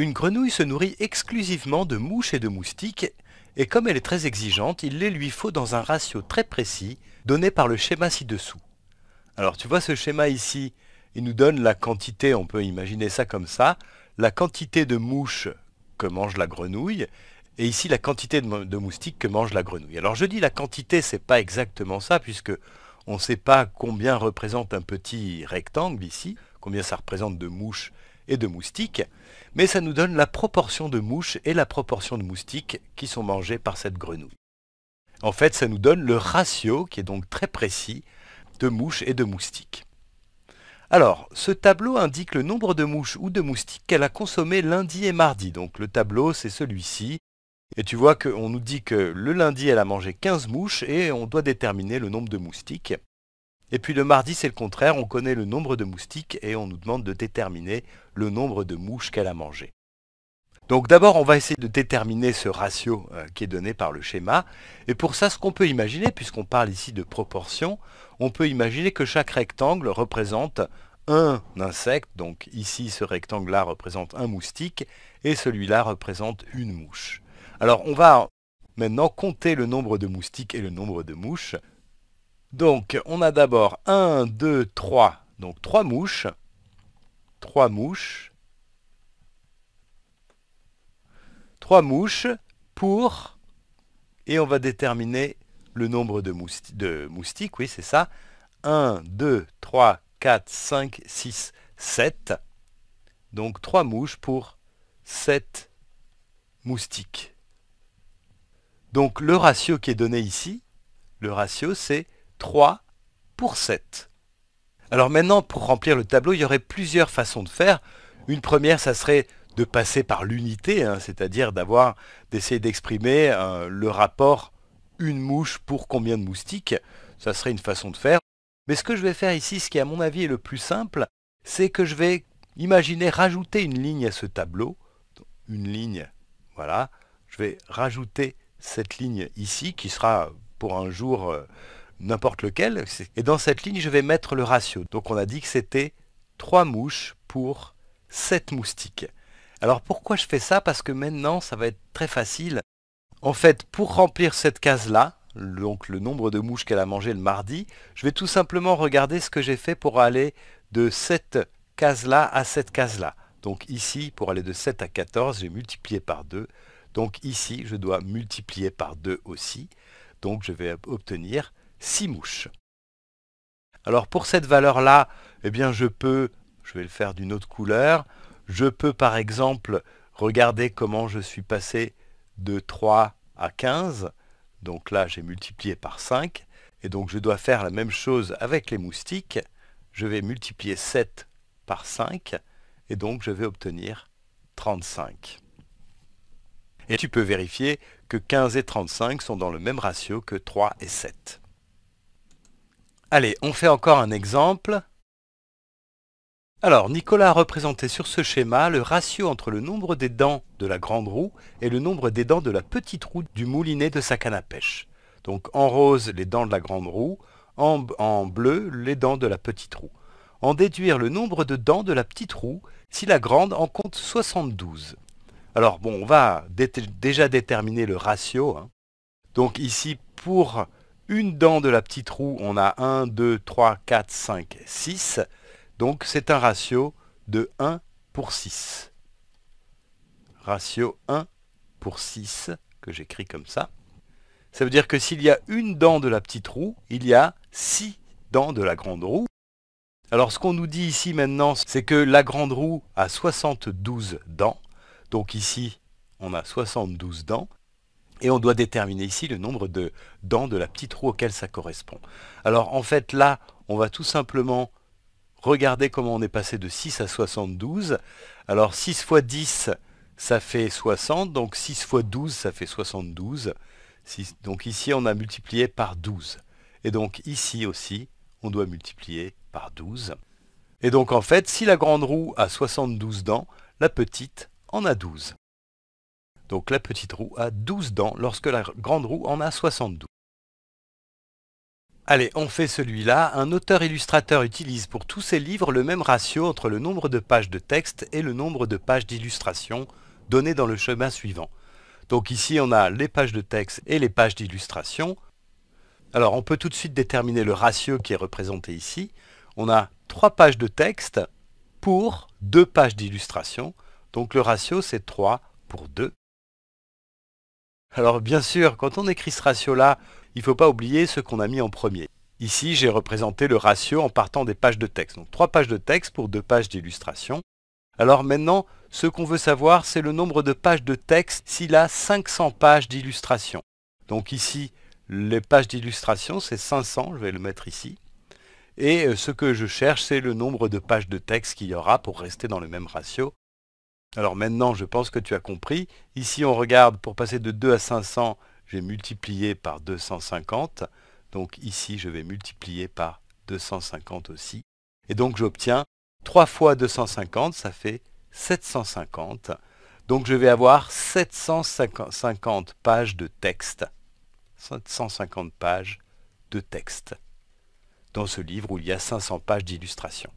Une grenouille se nourrit exclusivement de mouches et de moustiques, et comme elle est très exigeante, il les lui faut dans un ratio très précis, donné par le schéma ci-dessous. Alors tu vois ce schéma ici, il nous donne la quantité, on peut imaginer ça comme ça, la quantité de mouches que mange la grenouille, et ici la quantité de, moustiques que mange la grenouille. Alors je dis la quantité, c'est pas exactement ça, puisque on ne sait pas combien représente un petit rectangle ici, combien ça représente de mouches et de moustiques, mais ça nous donne la proportion de mouches et la proportion de moustiques qui sont mangés par cette grenouille. En fait, ça nous donne le ratio, qui est donc très précis, de mouches et de moustiques. Alors, ce tableau indique le nombre de mouches ou de moustiques qu'elle a consommées lundi et mardi. Donc le tableau, c'est celui-ci. Et tu vois qu'on nous dit que le lundi, elle a mangé 15 mouches et on doit déterminer le nombre de moustiques. Et puis le mardi, c'est le contraire, on connaît le nombre de moustiques et on nous demande de déterminer le nombre de mouches qu'elle a mangées. Donc d'abord, on va essayer de déterminer ce ratio euh, qui est donné par le schéma. Et pour ça, ce qu'on peut imaginer, puisqu'on parle ici de proportion, on peut imaginer que chaque rectangle représente un insecte. Donc ici, ce rectangle-là représente un moustique et celui-là représente une mouche. Alors on va maintenant compter le nombre de moustiques et le nombre de mouches. Donc, on a d'abord 1, 2, 3. Donc, 3 mouches. 3 mouches. 3 mouches pour... Et on va déterminer le nombre de, de moustiques. Oui, c'est ça. 1, 2, 3, 4, 5, 6, 7. Donc, 3 mouches pour 7 moustiques. Donc, le ratio qui est donné ici, le ratio, c'est 3 pour 7. Alors maintenant, pour remplir le tableau, il y aurait plusieurs façons de faire. Une première, ça serait de passer par l'unité, hein, c'est-à-dire d'avoir d'essayer d'exprimer euh, le rapport une mouche pour combien de moustiques. Ça serait une façon de faire. Mais ce que je vais faire ici, ce qui à mon avis est le plus simple, c'est que je vais imaginer rajouter une ligne à ce tableau. Une ligne, voilà. Je vais rajouter cette ligne ici, qui sera pour un jour... Euh, n'importe lequel. Et dans cette ligne, je vais mettre le ratio. Donc on a dit que c'était 3 mouches pour 7 moustiques. Alors pourquoi je fais ça Parce que maintenant, ça va être très facile. En fait, pour remplir cette case-là, donc le nombre de mouches qu'elle a mangé le mardi, je vais tout simplement regarder ce que j'ai fait pour aller de cette case-là à cette case-là. Donc ici, pour aller de 7 à 14, j'ai multiplié par 2. Donc ici, je dois multiplier par 2 aussi. Donc je vais obtenir 6 mouches. Alors pour cette valeur-là, eh bien je peux, je vais le faire d'une autre couleur, je peux par exemple regarder comment je suis passé de 3 à 15. Donc là, j'ai multiplié par 5. Et donc je dois faire la même chose avec les moustiques. Je vais multiplier 7 par 5. Et donc je vais obtenir 35. Et tu peux vérifier que 15 et 35 sont dans le même ratio que 3 et 7. Allez, on fait encore un exemple. Alors, Nicolas a représenté sur ce schéma le ratio entre le nombre des dents de la grande roue et le nombre des dents de la petite roue du moulinet de sa canne à pêche. Donc en rose, les dents de la grande roue, en, bleu, les dents de la petite roue. En déduire le nombre de dents de la petite roue si la grande en compte 72. Alors bon, on va déjà déterminer le ratio. Hein. Donc ici, pour une dent de la petite roue, on a 1, 2, 3, 4, 5, 6. Donc c'est un ratio de 1 pour 6. Ratio 1 pour 6, que j'écris comme ça. Ça veut dire que s'il y a une dent de la petite roue, il y a 6 dents de la grande roue. Alors ce qu'on nous dit ici maintenant, c'est que la grande roue a 72 dents. Donc ici, on a 72 dents. Et on doit déterminer ici le nombre de dents de la petite roue auquel ça correspond. Alors en fait là, on va tout simplement regarder comment on est passé de 6 à 72. Alors 6 fois 10, ça fait 60, donc 6 fois 12, ça fait 72. donc ici, on a multiplié par 12. Et donc ici aussi, on doit multiplier par 12. Et donc en fait, si la grande roue a 72 dents, la petite en a 12. Donc la petite roue a 12 dents lorsque la grande roue en a 72. Allez, on fait celui-là. Un auteur-illustrateur utilise pour tous ses livres le même ratio entre le nombre de pages de texte et le nombre de pages d'illustration donné dans le chemin suivant. Donc ici, on a les pages de texte et les pages d'illustration. Alors, on peut tout de suite déterminer le ratio qui est représenté ici. On a 3 pages de texte pour 2 pages d'illustration. Donc le ratio, c'est 3 pour 2. Alors bien sûr, quand on écrit ce ratio-là, il ne faut pas oublier ce qu'on a mis en premier. Ici, j'ai représenté le ratio en partant des pages de texte. Donc 3 pages de texte pour 2 pages d'illustration. Alors maintenant, ce qu'on veut savoir, c'est le nombre de pages de texte s'il a 500 pages d'illustration. Donc ici, les pages d'illustration, c'est 500, je vais le mettre ici. Et euh, ce que je cherche, c'est le nombre de pages de texte qu'il y aura pour rester dans le même ratio. Alors maintenant, je pense que tu as compris. Ici, on regarde, pour passer de 2 à 500, j'ai multiplié par 250. Donc ici, je vais multiplier par 250 aussi. Et donc, j'obtiens 3 fois 250, ça fait 750. Donc, je vais avoir 750 pages de texte. 750 pages de texte dans ce livre où il y a 500 pages d'illustrations.